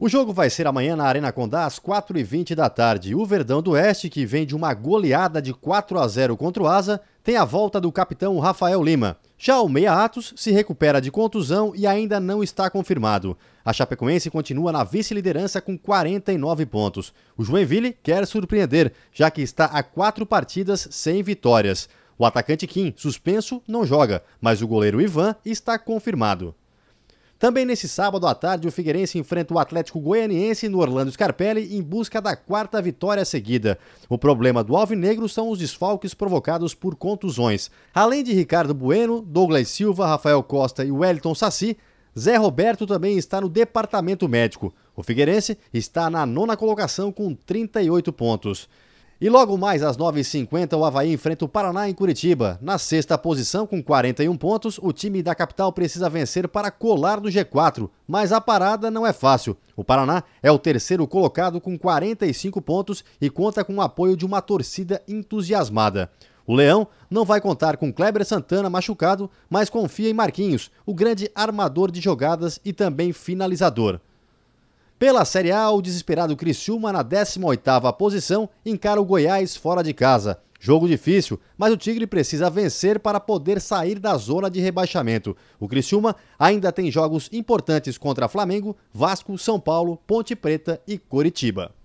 O jogo vai ser amanhã na Arena Condá às 4h20 da tarde. O Verdão do Oeste, que vem de uma goleada de 4 a 0 contra o Asa, tem a volta do capitão Rafael Lima. Já o Meia Atos se recupera de contusão e ainda não está confirmado. A Chapecoense continua na vice-liderança com 49 pontos. O Joinville quer surpreender, já que está a quatro partidas sem vitórias. O atacante Kim, suspenso, não joga, mas o goleiro Ivan está confirmado. Também nesse sábado à tarde, o Figueirense enfrenta o Atlético Goianiense no Orlando Scarpelli em busca da quarta vitória seguida. O problema do Alvinegro são os desfalques provocados por contusões. Além de Ricardo Bueno, Douglas Silva, Rafael Costa e Wellington Saci, Zé Roberto também está no departamento médico. O Figueirense está na nona colocação com 38 pontos. E logo mais às 9h50, o Havaí enfrenta o Paraná em Curitiba. Na sexta posição, com 41 pontos, o time da capital precisa vencer para colar no G4, mas a parada não é fácil. O Paraná é o terceiro colocado com 45 pontos e conta com o apoio de uma torcida entusiasmada. O Leão não vai contar com Kleber Santana machucado, mas confia em Marquinhos, o grande armador de jogadas e também finalizador. Pela Série A, o desesperado Criciúma na 18ª posição encara o Goiás fora de casa. Jogo difícil, mas o Tigre precisa vencer para poder sair da zona de rebaixamento. O Criciúma ainda tem jogos importantes contra Flamengo, Vasco, São Paulo, Ponte Preta e Coritiba.